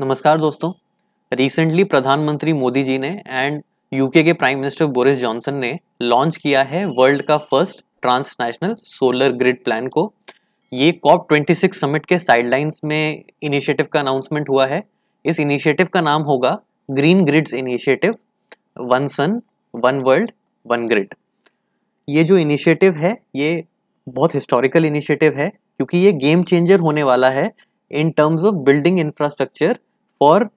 नमस्कार दोस्तों रिसेंटली प्रधानमंत्री मोदी जी ने एंड यूके के प्राइम मिनिस्टर बोरिस जॉनसन ने लॉन्च किया है वर्ल्ड का first transnational solar grid plan को ये कॉप 26 समिट के साइडलाइंस में इनिशिएटिव का अनाउंसमेंट हुआ है इस इनिशिएटिव का नाम होगा green grids initiative one sun one world one grid ये जो इनिशिएटिव है ये बहुत हिस्टोरिकल इनिशिएटिव है क्योंकि ये गेम चेंजर होने वाला है in terms of building infrastructure for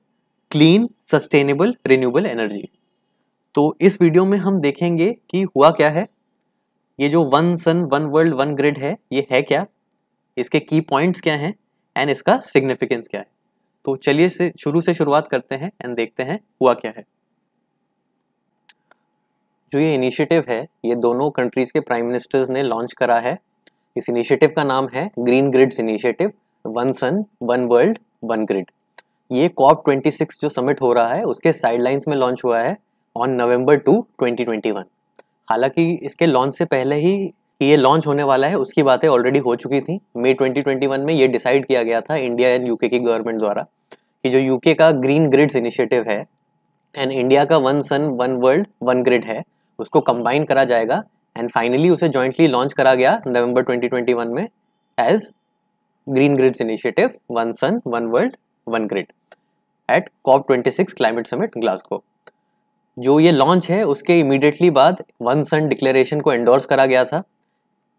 clean, sustainable, renewable energy. तो इस वीडियो में हम देखेंगे कि हुआ क्या है ये जो one sun one world one grid है ये है क्या इसके की पॉइंट्स क्या हैं एंड इसका सिग्निफिकेंस क्या है तो चलिए से शुरू से शुरुआत करते हैं एंड देखते हैं हुआ क्या है जो ये इनिशिएटिव है ये दोनों कंट्रीज़ के प्राइम मिनिस्टर्स ने लॉन्च करा है इस इनिशिएटिव का नाम है green grids initiative one sun one world one grid ये कॉप 26 जो समिट हो रहा है उसके साइडलाइंस में लॉन्च हुआ है ऑन नवंबर टू 2021 हालांकि इसके लॉन्च से पहले ही कि ये लॉन्च होने वाला है उसकी बातें ऑलरेडी हो चुकी थी मई 2021 में ये डिसाइड किया गया था इंडिया एंड यूके की गवर्नमेंट द्वारा कि जो यूके का ग्रीन ग्रिड्स इनिशिएटिव है एंड इंडिया का one sun one world one grid है उसको कंबाइन करा जाएगा एंड फाइनली उसे जॉइंटली लॉन्च करा गया नवंबर 2021 में as Green Grids Initiative, One Sun, One World, One Grid at COP 26 climate summit Glasgow जो ये लॉन्च है उसके इमीडिएटली बाद वन सन डिक्लेरेशन को एंडोर्स करा गया था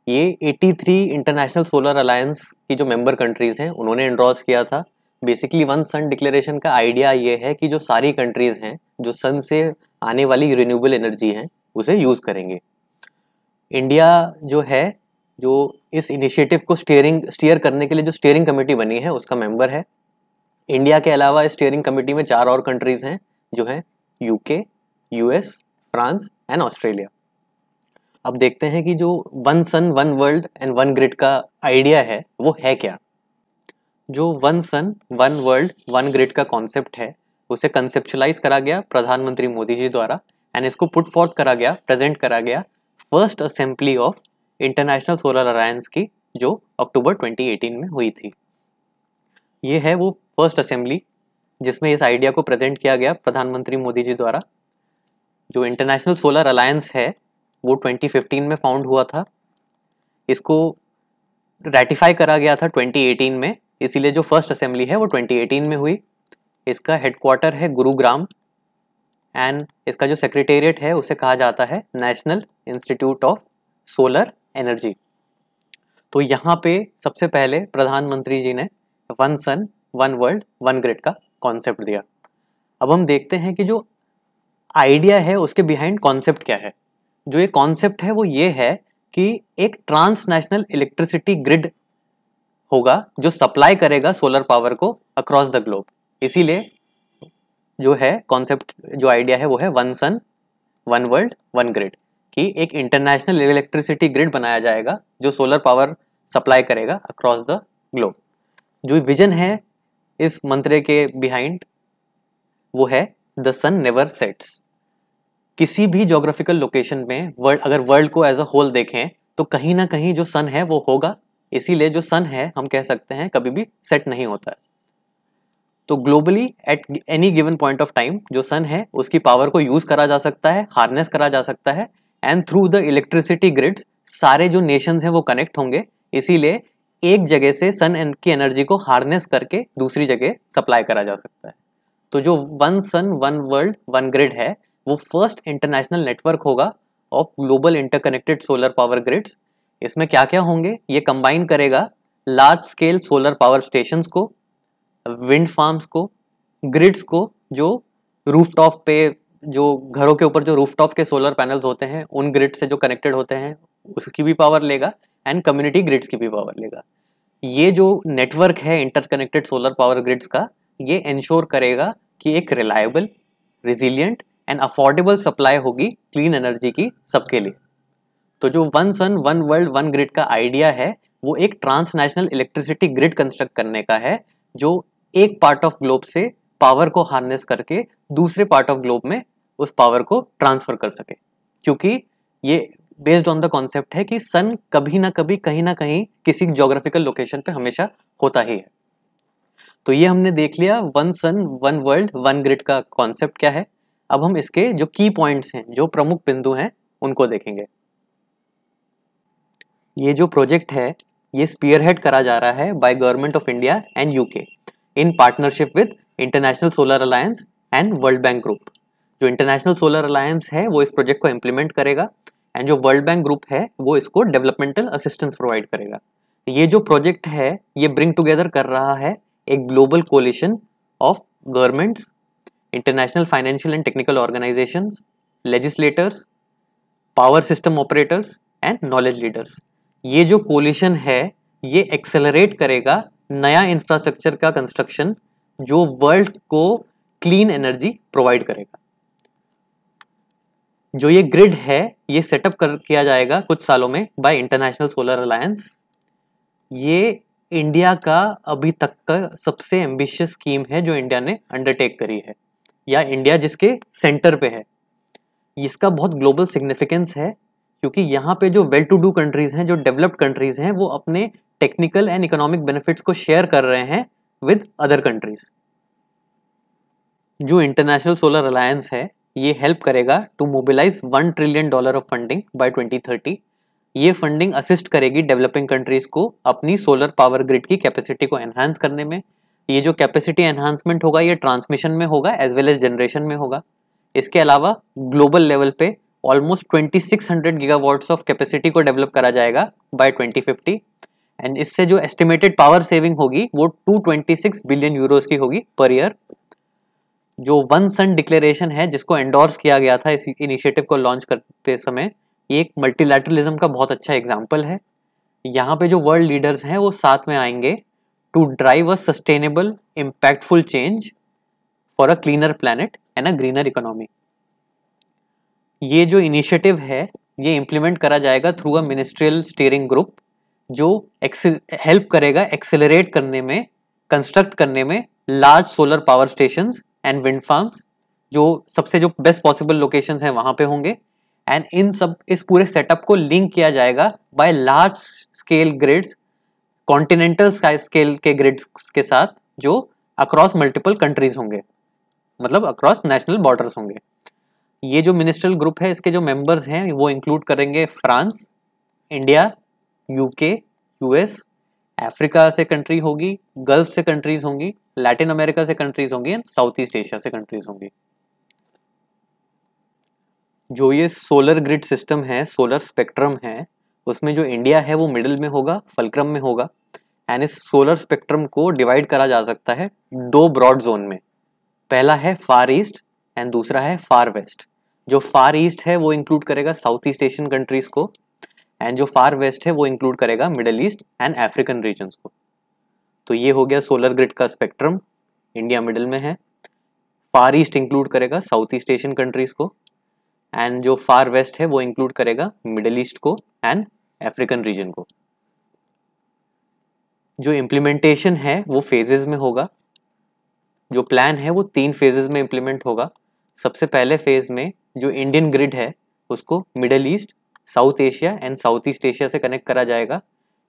ये 83 इंटरनेशनल सोलर अलायंस की जो मेंबर कंट्रीज़ हैं उन्होंने एंडोर्स किया था बेसिकली वन सन डिक्लेरेशन का आइडिया ये है कि जो सारी कंट्रीज़ हैं जो सन से आने वाली रिन्यूएबल एनर्जी हैं उसे यूज़ करेंगे इंडिया जो है जो इस इनिशिएटिव को स्टेयरिंग स्टीयर करने के लिए जो स्टेयरिंग कमेटी बनी है उसका मेंबर है इंडिया के अलावा इस स्टेयरिंग कमेटी में चार और कंट्रीज़ हैं जो हैं UK US France and Australia अब देखते हैं कि जो one sun one world and one grid का आइडिया है वो है क्या जो one sun one world one grid का कॉन्सेप्ट है उसे कंसेप्चुलाइज करा गया प्रधानमंत्री मोदी जी द्वारा एंड इसको पुट फॉर्थ करा गया प्रेजेंट करा गया first assembly of international solar alliance की जो अक्टूबर 2018 में हुई थी ये है वो फर्स्ट असेंबली जिसमें इस आइडिया को प्रेजेंट किया गया प्रधानमंत्री मोदी जी द्वारा जो इंटरनेशनल सोलर अलायंस है वो 2015 में फाउंड हुआ था इसको रेटिफाई करा गया था 2018 में इसीलिए जो फर्स्ट असेंबली है वो 2018 में हुई इसका हेडक्वार्टर है गुरुग्राम एंड इसका जो सेक्रेटेरिएट है उसे कहा जाता है national institute of solar energy तो यहाँ पे सबसे पहले प्रधानमंत्री जी ने one sun one world one grid का कॉन्सेप्ट दिया अब हम देखते हैं कि जो आइडिया है उसके बिहाइंड कॉन्सेप्ट क्या है जो ये कॉन्सेप्ट है वो ये है कि एक ट्रांसनेशनल इलेक्ट्रिसिटी ग्रिड होगा जो सप्लाई करेगा सोलर पावर को अक्रॉस द ग्लोब इसीलिए जो है कॉन्सेप्ट जो आइडिया है वो है one sun one world one grid कि एक इंटरनेशनल इलेक्ट्रिसिटी ग्रिड बनाया जाएगा जो सोलर पावर सप्लाई करेगा अक्रॉस द ग्लोब जो विजन है इस मंत्र के बिहाइंड वो है द सन नेवर सेट्स किसी भी जोग्राफिकल लोकेशन में वर्ल्ड अगर वर्ल्ड को एज अ होल देखें तो कहीं ना कहीं जो सन है वो होगा इसीलिए जो सन है हम कह सकते हैं कभी भी सेट नहीं होता है तो globally at any given point of time जो सन है उसकी पावर को यूज करा जा सकता है हार्नेस करा जा सकता है and through the electricity grids सारे जो नेशंस हैं वो कनेक्ट होंगे इसीलिए एक जगह से सन की एनर्जी को हार्नेस करके दूसरी जगह सप्लाई करा जा सकता है तो जो one sun one world one grid है वो फर्स्ट इंटरनेशनल नेटवर्क होगा of global interconnected solar power grids इसमें क्या क्या होंगे ये कंबाइन करेगा large scale solar power station को विंड फार्म्स को ग्रिड्स को जो रूफ टॉप पे जो घरों के ऊपर जो रूफटॉप के सोलर पैनल्स होते हैं उन ग्रिड से जो कनेक्टेड होते हैं उसकी भी पावर लेगा एंड कम्युनिटी ग्रिड्स की भी पावर लेगा ये जो नेटवर्क है इंटरकनेक्टेड सोलर पावर ग्रिड्स का ये इंश्योर करेगा कि एक reliable resilient and affordable supply होगी क्लीन एनर्जी की सबके लिए तो जो one sun one world one grid का आइडिया है वो एक ट्रांसनेशनल इलेक्ट्रिसिटी ग्रिड कंस्ट्रक्ट करने का है जो एक पार्ट ऑफ ग्लोब से पावर को हार्नेस करके दूसरे पार्ट ऑफ ग्लोब में उस पावर को ट्रांसफर कर सके क्योंकि ये बेस्ड ऑन द कॉन्सेप्ट है कि सन कभी ना कभी कहीं ना कहीं किसी जोग्राफिकल लोकेशन पे हमेशा होता ही है तो ये हमने देख लिया one sun one world one grid का कॉन्सेप्ट क्या है अब हम इसके जो की पॉइंट्स हैं जो प्रमुख बिंदु हैं उनको देखेंगे ये जो प्रोजेक्ट है ये स्पीयर हेड करा जा रहा है by government of India and UK in partnership with international solar alliance and world bank group जो इंटरनेशनल सोलर अलायंस है वो इस प्रोजेक्ट को इम्प्लीमेंट करेगा एंड जो वर्ल्ड बैंक ग्रुप है वो इसको डेवलपमेंटल असिस्टेंस प्रोवाइड करेगा ये जो प्रोजेक्ट है ये ब्रिंग टुगेदर कर रहा है एक global coalition of governments international financial and technical organisation legislators power system operators and knowledge leaders ये जो कोलिशन है ये एक्सेलरेट करेगा नया इंफ्रास्ट्रक्चर का कंस्ट्रक्शन जो वर्ल्ड को क्लीन एनर्जी प्रोवाइड करेगा जो ये ग्रिड है ये सेटअप कर किया जाएगा कुछ सालों में बाय इंटरनेशनल सोलर अलायंस ये इंडिया का अभी तक का सबसे एम्बिशियस स्कीम है जो इंडिया ने अंडरटेक करी है या इंडिया जिसके सेंटर पे है इसका बहुत ग्लोबल सिग्निफिकेंस है क्योंकि यहाँ पे जो वेल टू डू कंट्रीज हैं जो डेवलप्ड कंट्रीज हैं वो अपने टेक्निकल एंड इकोनॉमिक बेनिफिट्स को शेयर कर रहे हैं विद अदर कंट्रीज जो इंटरनेशनल सोलर अलायंस है ये हेल्प करेगा to mobilise one trillion dollar of funding by 2030 ये फंडिंग असिस्ट करेगी डेवलपिंग कंट्रीज को अपनी सोलर पावर ग्रिड की कैपेसिटी को एनहांस करने में ये जो कैपेसिटी एनहांसमेंट होगा ये ट्रांसमिशन में होगा एज वेल एज जनरेशन में होगा इसके अलावा ग्लोबल लेवल पे ऑलमोस्ट 2600 गीगावाट्स ऑफ कैपेसिटी को डेवलप करा जाएगा बाय 2050 एंड इससे जो एस्टिमेटेड पावर सेविंग होगी वो 226 बिलियन यूरोस की होगी पर ईयर जो वन सन डिक्लेरेशन है जिसको एंडोर्स किया गया था इस इनिशिएटिव को लॉन्च करते समय ये एक मल्टीलैटरलिज्म का बहुत अच्छा एग्जाम्पल है यहाँ पे जो वर्ल्ड लीडर्स हैं वो साथ में आएंगे to drive a sustainable impactful change for a cleaner planet and a greener economy ये जो इनिशिएटिव है ये इम्प्लीमेंट करा जाएगा through a ministerial steering group जो हेल्प करेगा एक्सेलरेट करने में कंस्ट्रक्ट करने में large solar power station and wind farms जो सबसे जो बेस्ट पॉसिबल लोकेशंस हैं वहाँ पे होंगे एंड इन सब इस पूरे सेटअप को लिंक किया जाएगा by large scale grids continental scale के ग्रिड्स के साथ जो अक्रॉस मल्टीपल कंट्रीज होंगे मतलब अक्रॉस नेशनल बॉर्डर्स होंगे ये जो मिनिस्ट्रल ग्रुप है इसके जो मेंबर्स हैं वो इंक्लूड करेंगे France India UK US Africa से कंट्री होगी गल्फ से कंट्रीज होंगी लैटिन अमेरिका से कंट्रीज होंगी एंड साउथ ईस्ट एशिया से कंट्रीज होंगी जो ये सोलर ग्रिड सिस्टम है सोलर स्पेक्ट्रम है उसमें जो इंडिया है वो मिडल में होगा फलक्रम में होगा एंड इस सोलर स्पेक्ट्रम को डिवाइड करा जा सकता है दो ब्रॉड जोन में पहला है फार ईस्ट एंड दूसरा है फार वेस्ट जो फार ईस्ट है वो इंक्लूड करेगा साउथ ईस्ट एशियन कंट्रीज को एंड जो फार वेस्ट है वो इंक्लूड करेगा Middle East and African region को तो ये हो गया सोलर ग्रिड का स्पेक्ट्रम इंडिया मिडल में है फार ईस्ट इंक्लूड करेगा साउथ ईस्ट एशियन कंट्रीज़ को एंड जो फार वेस्ट है वो इंक्लूड करेगा मिडल ईस्ट को एंड अफ्रीकन रीजन को जो इम्प्लीमेंटेशन है वो फेजेस में होगा जो प्लान है वो तीन फेजेस में इम्प्लीमेंट होगा सबसे पहले फेज में जो इंडियन ग्रिड है उसको Middle East South Asia and South East Asia से कनेक्ट करा जाएगा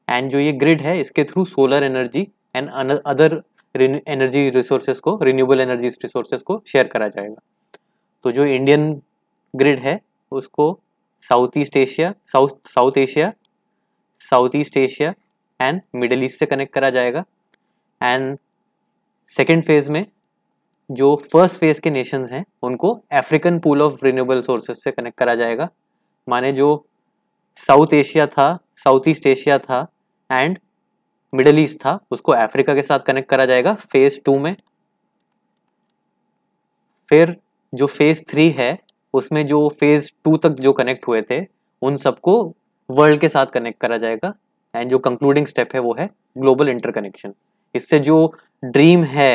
एंड जो ये ग्रिड है इसके through solar energy and other energy resources को रिन्यूएबल एनर्जी रिसोर्सेज को शेयर करा जाएगा तो जो इंडियन ग्रिड है उसको South East Asia South South Asia South East Asia and Middle East से कनेक्ट करा जाएगा एंड सेकेंड फेज़ में जो फर्स्ट फेज़ के नेशंस हैं उनको African pool of renewable sources से कनेक्ट करा जाएगा माने जो साउथ एशिया था साउथ ईस्ट एशिया था एंड मिडल ईस्ट था उसको अफ्रीका के साथ कनेक्ट करा जाएगा फेज टू में फिर जो फेज थ्री है उसमें जो फेज टू तक जो कनेक्ट हुए थे उन सबको वर्ल्ड के साथ कनेक्ट करा जाएगा एंड जो कंक्लूडिंग स्टेप है वो है ग्लोबल इंटरकनेक्शन इससे जो ड्रीम है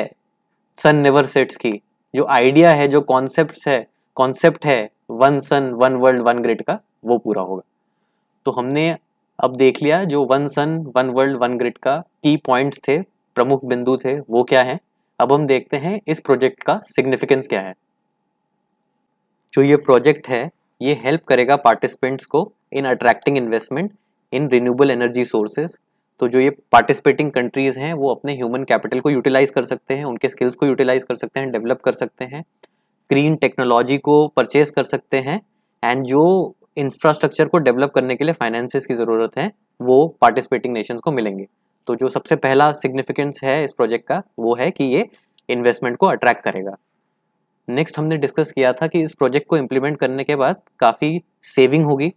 सन नेवर सेट्स की जो आइडिया है जो कॉन्सेप्ट है कॉन्सेप्ट है one sun one world one grid का वो पूरा होगा तो हमने अब देख लिया जो one sun one world one grid का की पॉइंट्स थे प्रमुख बिंदु थे वो क्या हैं अब हम देखते हैं इस प्रोजेक्ट का सिग्निफिकेंस क्या है जो ये प्रोजेक्ट है ये हेल्प करेगा पार्टिसिपेंट्स को in attracting investment in renewable energy sources तो जो ये पार्टिसिपेटिंग कंट्रीज़ हैं वो अपने ह्यूमन कैपिटल को यूटिलाइज़ कर सकते हैं उनके स्किल्स को यूटिलाइज़ कर सकते हैं डेवलप कर सकते हैं ग्रीन टेक्नोलॉजी को परचेज कर सकते हैं एंड जो इंफ्रास्ट्रक्चर को डेवलप करने के लिए फाइनेंसिस की ज़रूरत है वो पार्टिसिपेटिंग नेशंस को मिलेंगे तो जो सबसे पहला सिग्निफिकेंस है इस प्रोजेक्ट का वो है कि ये इन्वेस्टमेंट को अट्रैक्ट करेगा नेक्स्ट हमने डिस्कस किया था कि इस प्रोजेक्ट को इम्प्लीमेंट करने के बाद काफ़ी सेविंग होगी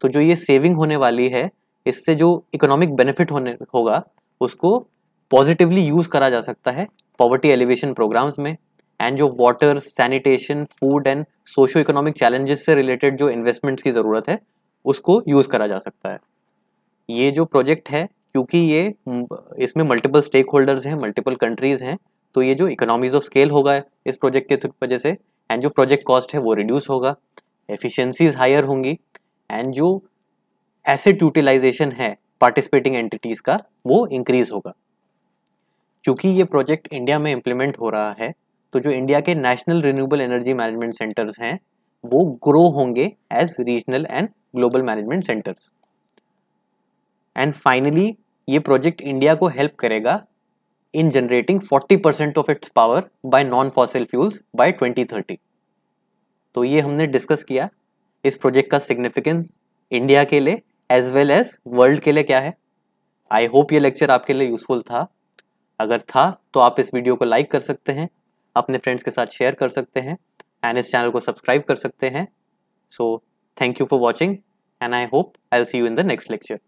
तो जो ये सेविंग होने वाली है इससे जो इकोनॉमिक बेनिफिट होने होगा उसको पॉजिटिवली यूज़ करा जा सकता है पॉवर्टी एलिवेशन प्रोग्राम्स में एंड जो water sanitation food and socio economic challenges से रिलेटेड जो इन्वेस्टमेंट्स की ज़रूरत है उसको यूज़ करा जा सकता है ये जो प्रोजेक्ट है क्योंकि ये इसमें मल्टीपल स्टेक होल्डर्स हैं मल्टीपल कंट्रीज़ हैं तो ये जो इकोनॉमीज ऑफ स्केल होगा इस प्रोजेक्ट के वजह से एंड जो प्रोजेक्ट कॉस्ट है वो रिड्यूस होगा एफिशेंसीज हायर होंगी एंड जो एसेट यूटिलाइजेशन है पार्टिसिपेटिंग एंटिटीज़ का वो इंक्रीज़ होगा क्योंकि ये प्रोजेक्ट इंडिया में इम्प्लीमेंट हो रहा है तो जो इंडिया के national renewable energy management centres हैं वो ग्रो होंगे as regional and global management centres and finally ये प्रोजेक्ट इंडिया को हेल्प करेगा in generating 40 percent of its power by non fossil fuels by 2030 तो ये हमने डिस्कस किया इस प्रोजेक्ट का सिग्निफिकेंस इंडिया के लिए एज वेल एज वर्ल्ड के लिए क्या है आई होप ये लेक्चर आपके लिए यूजफुल था अगर था तो आप इस वीडियो को लाइक कर सकते हैं अपने फ्रेंड्स के साथ शेयर कर सकते हैं एंड इस चैनल को सब्सक्राइब कर सकते हैं so thank you for watching and I hope I see you in the next lecture